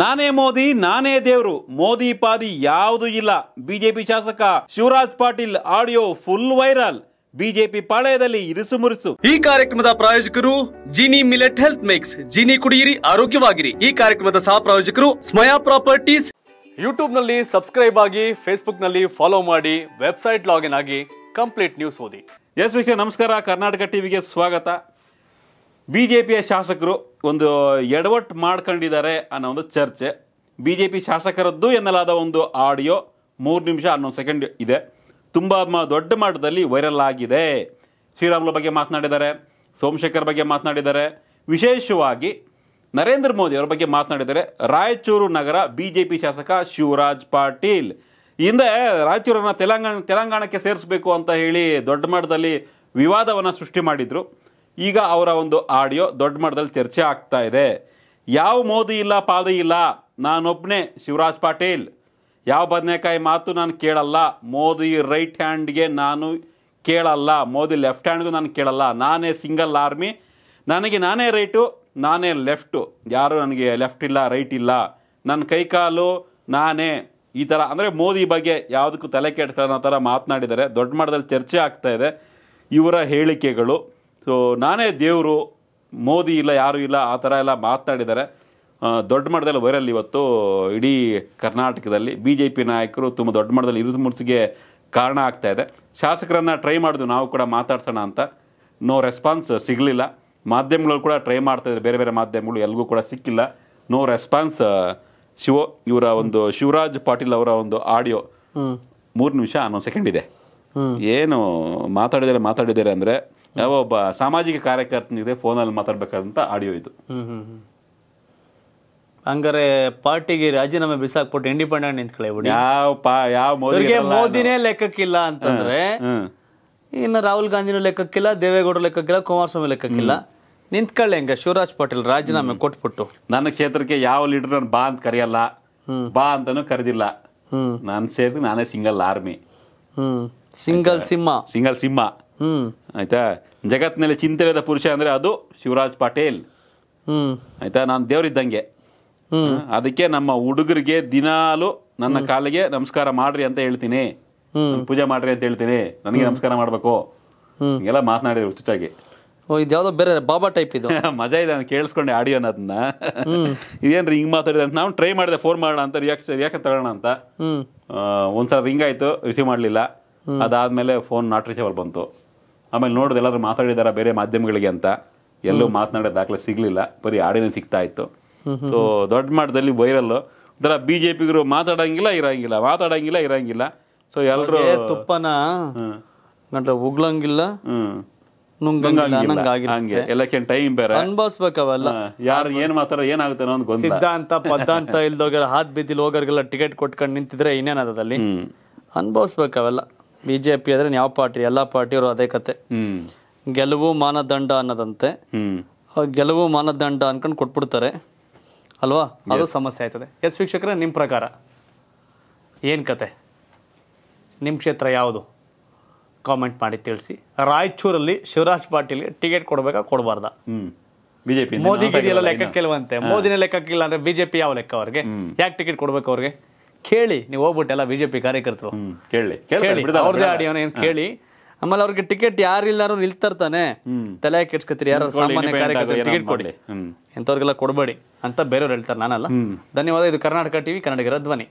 ನಾನೇ ಮೋದಿ ನಾನೇ ದೇವರು ಮೋದಿ ಪಾದಿ ಯಾವುದು ಇಲ್ಲ ಬಿಜೆಪಿ ಶಾಸಕ Shivraj Patil audio full viral BJP ಪಾಳಯದಲ್ಲಿ ಇರಿಸು ಮುರಿಸು ಈ ಕಾರ್ಯಕ್ರಮದ ಪ್ರಾಯೋಜಕರು Jini millet health mix Jini ಕುಡಿಯಿರಿ ಆರೋಗ್ಯವಾಗಿರಿ ಈ ಕಾರ್ಯಕ್ರಮದ ಸಹ ಪ್ರಾಯೋಜಕರು ಸ್ಮಯಾ ಪ್ರಾಪರ್ಟೀಸ್ ಯೂಟ್ಯೂಬ್ ನಲ್ಲಿ ಸಬ್ಸ್ಕ್ರೈಬ್ ಆಗಿ ಫೇಸ್ಬುಕ್ ನಲ್ಲಿ ಫಾಲೋ ಮಾಡಿ ವೆಬ್ಸೈಟ್ ಲಾಗಿನ್ ಆಗಿ ಕಂಪ್ಲೀಟ್ ನ್ಯೂಸ್ ಓದಿ ಎಸ್ ವಿಷಯ ನಮಸ್ಕಾರ ಕರ್ನಾಟಕ ಟಿವಿಗೆ ಸ್ವಾಗತ ಬಿ ಜೆ ಪಿಯ ಶಾಸಕರು ಒಂದು ಎಡವಟ್ಟು ಮಾಡ್ಕೊಂಡಿದ್ದಾರೆ ಅನ್ನೋ ಒಂದು ಚರ್ಚೆ ಬಿ ಜೆ ಪಿ ಶಾಸಕರದ್ದು ಎನ್ನಲಾದ ಒಂದು ಆಡಿಯೋ ಮೂರು ನಿಮಿಷ ಹನ್ನೊಂದು ಸೆಕೆಂಡ್ ಇದೆ ತುಂಬ ದೊಡ್ಡ ಮಟ್ಟದಲ್ಲಿ ವೈರಲ್ ಆಗಿದೆ ಶ್ರೀರಾಮುಲು ಬಗ್ಗೆ ಮಾತನಾಡಿದ್ದಾರೆ ಸೋಮಶೇಖರ್ ಬಗ್ಗೆ ಮಾತನಾಡಿದ್ದಾರೆ ವಿಶೇಷವಾಗಿ ನರೇಂದ್ರ ಮೋದಿ ಅವರ ಬಗ್ಗೆ ಮಾತನಾಡಿದ್ದಾರೆ ರಾಯಚೂರು ನಗರ ಬಿ ಜೆ ಪಿ ಶಾಸಕ ಶಿವರಾಜ್ ಪಾಟೀಲ್ ಹಿಂದೆ ರಾಯಚೂರನ್ನು ತೆಲಂಗಾಣ ತೆಲಂಗಾಣಕ್ಕೆ ಸೇರಿಸಬೇಕು ಅಂತ ಹೇಳಿ ದೊಡ್ಡ ಮಟ್ಟದಲ್ಲಿ ವಿವಾದವನ್ನು ಸೃಷ್ಟಿ ಮಾಡಿದರು ಈಗ ಅವರ ಒಂದು ಆಡಿಯೋ ದೊಡ್ಡ ಮಟ್ಟದಲ್ಲಿ ಚರ್ಚೆ ಆಗ್ತಾ ಇದೆ ಯಾವ ಮೋದಿ ಇಲ್ಲ ಪಾದಿ ಇಲ್ಲ ನಾನೊಬ್ಬನೇ ಶಿವರಾಜ್ ಪಾಟೀಲ್ ಯಾವ ಬದನೆಕಾಯಿ ಮಾತು ನಾನು ಕೇಳಲ್ಲ ಮೋದಿ ರೈಟ್ ಹ್ಯಾಂಡ್ಗೆ ನಾನು ಕೇಳಲ್ಲ ಮೋದಿ ಲೆಫ್ಟ್ ಹ್ಯಾಂಡ್ಗೂ ನಾನು ಕೇಳಲ್ಲ ನಾನೇ ಸಿಂಗಲ್ ಆರ್ಮಿ ನನಗೆ ನಾನೇ ರೈಟು ನಾನೇ ಲೆಫ್ಟು ಯಾರು ನನಗೆ ಲೆಫ್ಟ್ ಇಲ್ಲ ರೈಟ್ ಇಲ್ಲ ನನ್ನ ಕೈಕಾಲು ನಾನೇ ಈ ಥರ ಅಂದರೆ ಮೋದಿ ಬಗ್ಗೆ ಯಾವುದಕ್ಕೂ ತಲೆ ಕೆಟ್ಟ ಥರ ಮಾತನಾಡಿದ್ದಾರೆ ದೊಡ್ಡ ಮಟ್ಟದಲ್ಲಿ ಚರ್ಚೆ ಆಗ್ತಾ ಇದೆ ಇವರ ಹೇಳಿಕೆಗಳು ಸೊ ನಾನೇ ದೇವರು ಮೋದಿ ಇಲ್ಲ ಯಾರೂ ಇಲ್ಲ ಆ ಥರ ಎಲ್ಲ ಮಾತನಾಡಿದ್ದಾರೆ ದೊಡ್ಡ ಮಟ್ಟದಲ್ಲಿ ವೈರಲ್ ಇವತ್ತು ಇಡೀ ಕರ್ನಾಟಕದಲ್ಲಿ ಬಿ ಜೆ ಪಿ ನಾಯಕರು ತುಂಬ ದೊಡ್ಡ ಮಟ್ಟದಲ್ಲಿ ಇರುದು ಮುರುಸಿಗೆ ಕಾರಣ ಆಗ್ತಾ ಇದೆ ಶಾಸಕರನ್ನು ಟ್ರೈ ಮಾಡಿದ್ವು ನಾವು ಕೂಡ ಮಾತಾಡ್ಸೋಣ ಅಂತ ನೋ ರೆಸ್ಪಾನ್ಸ್ ಸಿಗಲಿಲ್ಲ ಮಾಧ್ಯಮಗಳು ಕೂಡ ಟ್ರೈ ಮಾಡ್ತಾಯಿದ್ರು ಬೇರೆ ಬೇರೆ ಮಾಧ್ಯಮಗಳು ಎಲ್ಗೂ ಕೂಡ ಸಿಕ್ಕಿಲ್ಲ ನೋ ರೆಸ್ಪಾನ್ಸ್ ಶಿವ ಇವರ ಒಂದು ಶಿವರಾಜ್ ಪಾಟೀಲ್ ಅವರ ಒಂದು ಆಡಿಯೋ ಮೂರು ನಿಮಿಷ ಹನ್ನೊಂದು ಸೆಕೆಂಡ್ ಇದೆ ಏನು ಮಾತಾಡಿದರೆ ಮಾತಾಡಿದ್ದಾರೆ ಅಂದರೆ ಒಬ್ಬ ಸಾಮಾಜಿಕ ಕಾರ್ಯಕರ್ತನಿಗೆ ಫೋನಲ್ಲಿ ಮಾತಾಡ್ಬೇಕಾದಂತ ಆಡಿಯೋ ಇದು ಹಂಗಾರೆ ಪಾರ್ಟಿಗೆ ರಾಜೀನಾಮೆ ಬಿಸಾಕ್ಬಿಟ್ಟು ಇಂಡಿಪೆಂಡೆಂಟ್ ನಿಂತ್ಕೊಳ್ಳಿ ಯಾವ ಯಾವ ಮೋದಿನೇ ಲೆಕ್ಕಕ್ಕಿಲ್ಲ ಅಂತಂದ್ರೆ ಇನ್ನು ರಾಹುಲ್ ಗಾಂಧಿನೂ ಲೆಕ್ಕಕ್ಕಿಲ್ಲ ದೇವೇಗೌಡರ ಲೆಕ್ಕಕ್ಕಿಲ್ಲ ಕುಮಾರಸ್ವಾಮಿ ಲೆಕ್ಕಕ್ಕಿಲ್ಲ ನಿಂತ್ಕೊಳ್ಳಿ ಹೆಂಗ ಶಿವರಾಜ್ ಪಾಟೀಲ್ ರಾಜೀನಾಮೆ ಕೊಟ್ಬಿಟ್ಟು ನನ್ನ ಕ್ಷೇತ್ರಕ್ಕೆ ಯಾವ ಲೀಡರ್ ಬಾ ಅಂತ ಕರೆಯಲ್ಲ ಬಾ ಅಂತಾನು ಕರೆದಿಲ್ಲ ನಾನು ಸೇರಿದ್ರೆ ನಾನೇ ಸಿಂಗಲ್ ಆರ್ಮಿ ಸಿಂಗಲ್ ಸಿಂಹ ಸಿಂಗಲ್ ಸಿಂಹ ಆಯ್ತಾ ಜಗತ್ನಲ್ಲಿ ಚಿಂತೆ ಇಲ್ಲದ ಪುರುಷ ಅಂದ್ರೆ ಅದು ಶಿವರಾಜ್ ಪಾಟೀಲ್ ಆಯ್ತಾ ನಾನು ದೇವರಿದ್ದಂಗೆ ಅದಕ್ಕೆ ನಮ್ಮ ಹುಡುಗರಿಗೆ ದಿನಾಲು ನನ್ನ ಕಾಲಿಗೆ ನಮಸ್ಕಾರ ಮಾಡ್ರಿ ಅಂತ ಹೇಳ್ತೀನಿ ಪೂಜೆ ಮಾಡ್ರಿ ಅಂತ ಹೇಳ್ತೀನಿ ನನಗೆ ನಮಸ್ಕಾರ ಮಾಡಬೇಕು ಎಲ್ಲ ಮಾತನಾಡಿದ್ರು ಹುಚ್ಚುಚ್ಚಾಗಿ ಓ ಬೇರೆ ಬಾಬಾ ಟೈಪ್ ಇದು ಮಜಾ ಇದೆ ನಾನು ಕೇಳಿಸ್ಕೊಂಡೆ ಆಡಿಯೋನ ಅದನ್ನ ಇದೇನ್ರಿ ಹಿಂಗ್ ಮಾತಾಡಿದ ನಾವು ಟ್ರೈ ಮಾಡಿದೆ ಫೋನ್ ಮಾಡೋಣ ಅಂತ ರಿಯಾಕ್ಷನ್ ರಿಯಾಕ್ಷನ್ ತಗೋಣ ಅಂತ ಒಂದ್ಸಲ ರಿಂಗ್ ಆಯ್ತು ರಿಸೀವ್ ಮಾಡಲಿಲ್ಲ ಅದಾದ್ಮೇಲೆ ಫೋನ್ ನಾಟ್ ಬಂತು ಆಮೇಲೆ ನೋಡಿದೆ ಎಲ್ಲಾರು ಮಾತಾಡಿದಾರ ಬೇರೆ ಮಾಧ್ಯಮಗಳಿಗೆ ಅಂತ ಎಲ್ಲೂ ಮಾತನಾಡೋ ದಾಖಲೆ ಸಿಗಲಿಲ್ಲ ಬರೀ ಆಡಿನೇ ಸಿಗ್ತಾ ಇತ್ತು ಸೊ ದೊಡ್ಡ ಮಟ್ಟದಲ್ಲಿ ವೈರಲ್ ಒಂಥರ ಬಿ ಜೆ ಪಿಗರು ಮಾತಾಡಂಗಿಲ್ಲ ಇರಂಗಿಲ್ಲ ಮಾತಾಡಂಗಿಲ್ಲ ಇರಂಗಿಲ್ಲ ಸೊ ಎಲ್ಲರೂ ತುಪ್ಪನ ಹಂಗೆ ಎಲೆಕ್ಷನ್ ಟೈಮ್ ಬೇರೆ ಅನ್ಭವಿಸ್ಬೇಕವಲ್ಲ ಯಾರು ಏನ್ ಮಾತಾರ ಏನಾಗುತ್ತೆ ಅನ್ನೋ ಸಿದ್ಧಾಂತ ಪದ್ಧಾಂತ ಇಲ್ದೋಗೆಲ್ಲ ಹಾತ್ ಬಿದ್ದಿಲ್ಲ ಹೋಗೋರ್ಗೆಲ್ಲ ಟಿಕೆಟ್ ಕೊಟ್ಕೊಂಡು ನಿಂತಿದ್ರೆ ಇನ್ನೇನದಲ್ಲಿ ಅನ್ಭವಿಸ್ಬೇಕವೆಲ್ಲ ಬಿಜೆಪಿ ಆದ್ರೆ ಪಿ ಯಾವ ಪಾರ್ಟಿ ಎಲ್ಲಾ ಪಾರ್ಟಿಯವರು ಅದೇ ಕತೆ ಗೆಲುವು ಮಾನದಂಡ ಅನ್ನೋದಂತೆ ಗೆಲುವು ಮಾನದಂಡ ಅನ್ಕೊಂಡು ಕೊಟ್ಬಿಡ್ತಾರೆ ಅಲ್ವಾ ಅದು ಸಮಸ್ಯೆ ಆಯ್ತದೆ ಎಸ್ ವೀಕ್ಷಕರ ನಿಮ್ಮ ಪ್ರಕಾರ ಏನು ಕತೆ ನಿಮ್ಮ ಕ್ಷೇತ್ರ ಯಾವುದು ಕಾಮೆಂಟ್ ಮಾಡಿ ತಿಳಿಸಿ ರಾಯಚೂರಲ್ಲಿ ಶಿವರಾಜ್ ಪಾಟೀಲ್ಗೆ ಟಿಕೆಟ್ ಕೊಡಬೇಕಾ ಕೊಡಬಾರ್ದಾ ಬಿಜೆಪಿ ಮೋದಿ ಲೆಕ್ಕಕ್ಕಿಲ್ವಂತೆ ಮೋದಿನ ಲೆಕ್ಕಕ್ಕಿಲ್ಲ ಅಂದ್ರೆ ಬಿಜೆಪಿ ಯಾವ ಲೆಕ್ಕ ಅವ್ರಿಗೆ ಯಾಕೆ ಟಿಕೆಟ್ ಕೊಡ್ಬೇಕು ಅವ್ರಿಗೆ ಕೇಳಿ ನೀವು ಹೋಗ್ಬಿಟ್ಟು ಎಲ್ಲ ಬಿಜೆಪಿ ಕಾರ್ಯಕರ್ತರು ಕೇಳಿ ಕೇಳಿ ಅವ್ರದೇ ಏನು ಕೇಳಿ ಆಮೇಲೆ ಅವ್ರಿಗೆ ಟಿಕೆಟ್ ಯಾರಿಲ್ಲಾರು ನಿಲ್ತರ್ತಾನೆ ತಲೆ ಕೆಡ್ಸ್ಕತ್ರಿ ಯಾರು ಸಾಮಾನ್ಯ ಕಾರ್ಯಕರ್ತರು ಟಿಕೆಟ್ ಕೊಡ್ಲಿ ಎಂಥವ್ರಿಗೆಲ್ಲ ಕೊಡಬೇಡಿ ಅಂತ ಬೇರೆಯವ್ರು ಹೇಳ್ತಾರೆ ನಾನಲ್ಲ ಧನ್ಯವಾದ ಇದು ಕರ್ನಾಟಕ ಟಿವಿ ಕನ್ನಡಿಗರ ಧ್ವನಿ